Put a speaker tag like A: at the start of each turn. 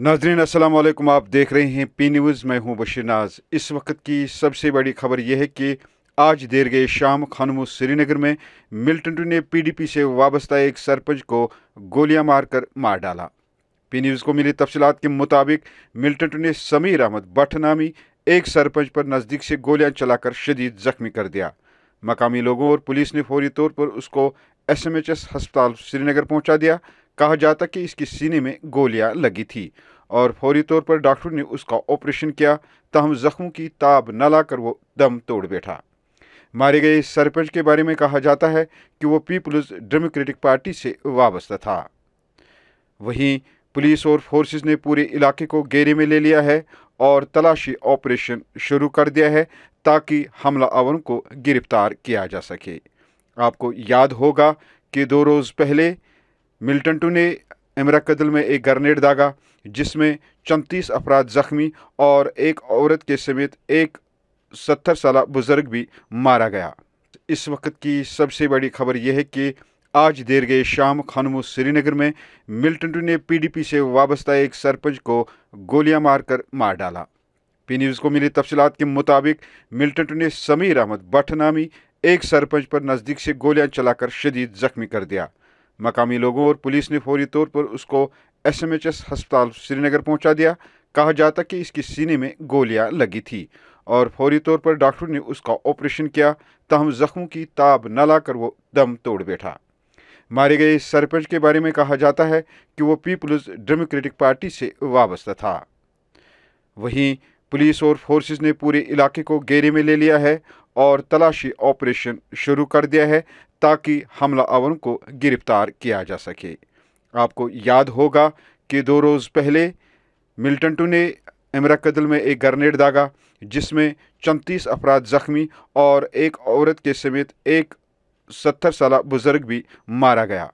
A: नाजरीन असलम आप देख रहे हैं पी न्यूज़ मैं हूं बशीर नाज इस वक्त की सबसे बड़ी खबर यह है कि आज देर गए शाम खानमू श्रीनगर में मिल्टनटू ने पीडीपी से वाबस्ता एक सरपंच को गोलियां मारकर मार डाला पी न्यूज़ को मिली तफसलत के मुताबिक मिल्टनटू ने समीर अहमद भट्ट नामी एक सरपंच पर नज़दीक से गोलियां चलाकर शदीद ज़ख्मी कर दिया मकामी लोगों और पुलिस ने फौरी तौर पर उसको एस एम एच एस हस्पताल श्रीनगर पहुँचा दिया कहा जाता कि इसके सीने में गोलियां लगी थी और फौरी तौर पर डॉक्टर ने उसका ऑपरेशन किया तहम जख्मों की ताब न लाकर वो दम तोड़ बैठा मारे गए सरपंच के बारे में कहा जाता है कि वो पीपुल्स डेमोक्रेटिक पार्टी से वाबस्ता था वहीं पुलिस और फोर्सेस ने पूरे इलाके को घेरे में ले लिया है और तलाशी ऑपरेशन शुरू कर दिया है ताकि हमला आवर को गिरफ्तार किया जा सके आपको याद होगा कि दो रोज़ पहले मिल्टेंटो ने इमरा कदल में एक ग्रनेड दागा जिसमें चौंतीस अफराद ज़ख्मी और एक औरत के समेत एक सत्तर साल बुज़ुर्ग भी मारा गया इस वक्त की सबसे बड़ी खबर यह है कि आज देर गए शाम खानमो श्रीनगर में ने पी ने पीडीपी से वाबस्ता एक सरपंच को गोलियां मारकर मार डाला पी न्यूज़ को मिली तफसलत के मुताबिक मिल्टेंटो ने समीर अहमद भट्ट नामी एक सरपंच पर नज़दीक से गोलियां चलाकर शदीद जख्मी कर दिया मकामी लोगों और पुलिस ने फौरी तौर पर उसको एस एम एच एस हस्पताल श्रीनगर पहुंचा दिया कहा जाता कि इसके सीने में गोलियां लगी थी और फौरी तौर पर डॉक्टर ने उसका ऑपरेशन किया तहम जख्मों की ताब न लाकर वो दम तोड़ बैठा मारे गए सरपंच के बारे में कहा जाता है कि वो पीपल्स डेमोक्रेटिक पार्टी से वाबस्ता था वहीं पुलिस और फोर्सेस ने पूरे इलाके को घेरे में ले लिया है और तलाशी ऑपरेशन शुरू कर दिया है ताकि हमला आवरों को गिरफ्तार किया जा सके आपको याद होगा कि दो रोज़ पहले मिल्टनटू ने इमरा कदल में एक ग्रनेड दागा जिसमें चौंतीस अफराद ज़ख्मी और एक औरत के समेत एक सत्तर साल बुज़ुर्ग भी मारा गया